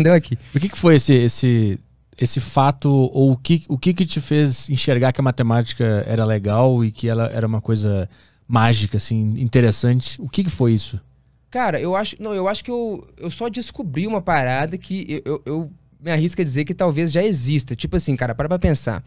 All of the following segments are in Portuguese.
respondeu aqui. O que, que foi esse, esse, esse fato, ou o que, o que que te fez enxergar que a matemática era legal e que ela era uma coisa mágica, assim, interessante? O que, que foi isso? Cara, eu acho. Não, eu acho que eu, eu só descobri uma parada que eu, eu, eu me arrisco a dizer que talvez já exista. Tipo assim, cara, para pra pensar.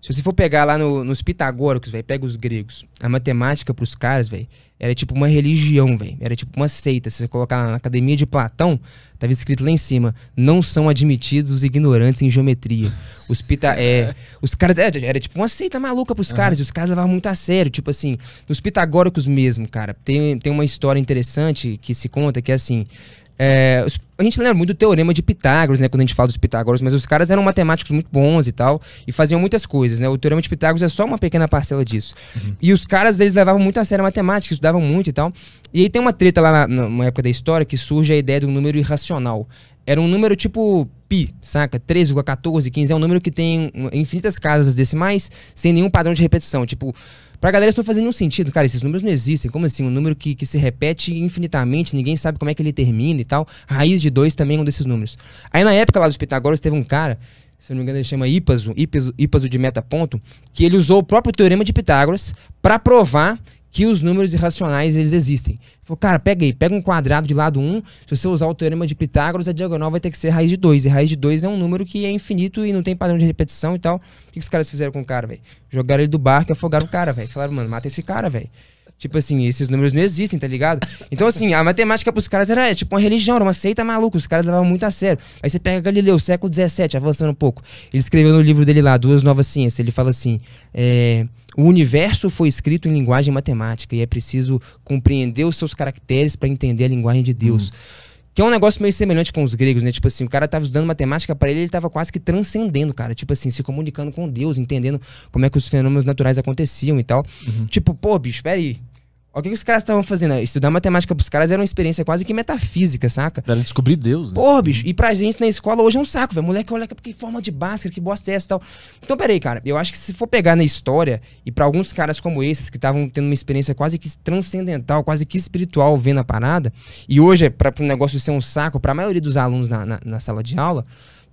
Se você for pegar lá no, nos pitagóricos, velho, pega os gregos. A matemática pros caras, velho, era tipo uma religião, velho. Era tipo uma seita. Se você colocar na academia de Platão, tava escrito lá em cima: não são admitidos os ignorantes em geometria. Os pita é, os caras era, é, era tipo uma seita maluca pros uhum. caras, e os caras levavam muito a sério, tipo assim, nos pitagóricos mesmo, cara. Tem, tem uma história interessante que se conta que é assim, é, a gente lembra muito do teorema de Pitágoras, né? Quando a gente fala dos Pitágoras, mas os caras eram matemáticos muito bons e tal, e faziam muitas coisas, né? O teorema de Pitágoras é só uma pequena parcela disso. Uhum. E os caras, eles levavam muito a sério a matemática, estudavam muito e tal. E aí tem uma treta lá na, numa época da história que surge a ideia de um número irracional. Era um número tipo pi, saca? 13,14, 15 é um número que tem infinitas casas decimais sem nenhum padrão de repetição. Tipo, Pra galera, isso não faz nenhum sentido. Cara, esses números não existem. Como assim? Um número que, que se repete infinitamente, ninguém sabe como é que ele termina e tal. raiz de 2 também é um desses números. Aí na época lá dos Pitágoras teve um cara, se não me engano ele chama Ipazo, Ipazo, Ipazo de metaponto, que ele usou o próprio teorema de Pitágoras para provar que os números irracionais eles existem. Ele falou, cara, pega aí, pega um quadrado de lado 1, se você usar o teorema de Pitágoras, a diagonal vai ter que ser raiz de 2. E raiz de 2 é um número que é infinito e não tem padrão de repetição e tal. O que, que os caras fizeram com o cara, velho? Jogaram ele do barco e afogaram o cara, velho. Falaram, mano, mata esse cara, velho. Tipo assim, esses números não existem, tá ligado? Então, assim, a matemática pros caras era é, tipo uma religião, era uma seita maluca, os caras levavam muito a sério. Aí você pega Galileu, século XVII, avançando um pouco. Ele escreveu no livro dele lá, Duas Novas Ciências, ele fala assim: é, o universo foi escrito em linguagem matemática e é preciso compreender os seus caracteres para entender a linguagem de Deus. Hum. Que é um negócio meio semelhante com os gregos, né? Tipo assim, o cara tava estudando matemática para ele, ele tava quase que transcendendo, cara. Tipo assim, se comunicando com Deus, entendendo como é que os fenômenos naturais aconteciam e tal. Uhum. Tipo, pô, bicho, peraí. Olha o que, os caras estavam fazendo. É, estudar matemática pros caras era uma experiência quase que metafísica, saca? Era descobrir Deus, né? Porra, bicho. E pra gente na escola hoje é um saco, velho. Moleque, olha que forma de Bhaskara, que bosta é essa e tal. Então, peraí, cara. Eu acho que se for pegar na história, e para alguns caras como esses, que estavam tendo uma experiência quase que transcendental, quase que espiritual vendo a parada, e hoje é pra, pro negócio ser um saco pra maioria dos alunos na, na, na sala de aula,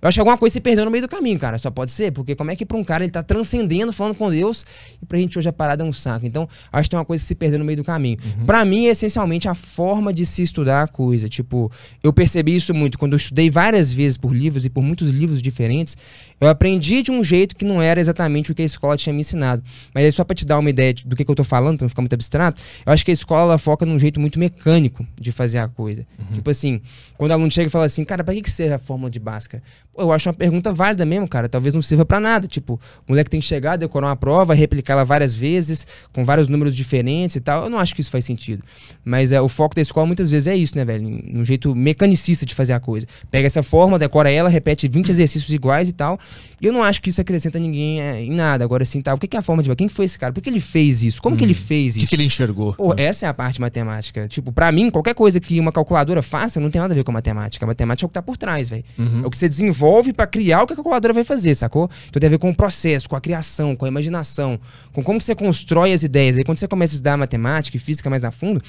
eu acho que alguma coisa se perdeu no meio do caminho, cara. Só pode ser, porque como é que pra um cara ele tá transcendendo, falando com Deus, e pra gente hoje a parada é um saco. Então, acho que tem uma coisa que se perdeu no meio do caminho. Uhum. mim, é essencialmente a forma de se estudar a coisa. Tipo, eu percebi isso muito quando eu estudei várias vezes por livros e por muitos livros diferentes. Eu aprendi de um jeito que não era exatamente o que a escola tinha me ensinado. Mas aí, só pra te dar uma ideia do que, que eu tô falando, pra não ficar muito abstrato, eu acho que a escola foca num jeito muito mecânico de fazer a coisa. Uhum. Tipo assim, quando o aluno chega e fala assim, cara, pra que, que serve a fórmula de Bhaskara? eu acho uma pergunta válida mesmo, cara. Talvez não sirva para nada. Tipo, o moleque tem que chegar, decorar uma prova, replicar ela várias vezes, com vários números diferentes e tal. Eu não acho que isso faz sentido. Mas é, o foco da escola muitas vezes é isso, né, velho? Um jeito mecanicista de fazer a coisa. Pega essa forma, decora ela, repete 20 exercícios iguais e tal. E eu não acho que isso acrescenta ninguém é, em nada. Agora, assim, tá. O que, é a forma de. Quem foi esse cara? Por que ele fez isso? Como hum, que ele hum. fez isso? O que, ele enxergou? Pô, né? Essa é a parte matemática. Tipo, para mim, qualquer coisa que uma calculadora faça não tem nada a ver com a matemática. A matemática é o que tá por trás, velho. Uhum. É o que você desenvolve envolve para criar o que a calculadora vai fazer, sacou? Então tem a ver com o processo, com a criação, com a imaginação, com como que você constrói as ideias. Aí quando você começa a estudar matemática e física mais a fundo,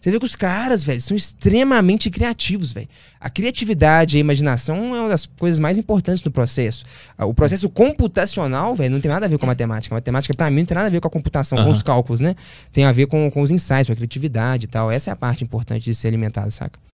você vê que os caras, velho, são extremamente criativos, velho. A criatividade e a imaginação é uma das coisas mais importantes do processo. Ah, o processo computacional, velho, não tem nada a ver com a matemática. A matemática, para mim, não tem nada a ver com a computação, uhum. com os cálculos, né? Tem a ver com, com os ensaios, com a criatividade e tal. Essa é a parte importante de ser alimentado, saca?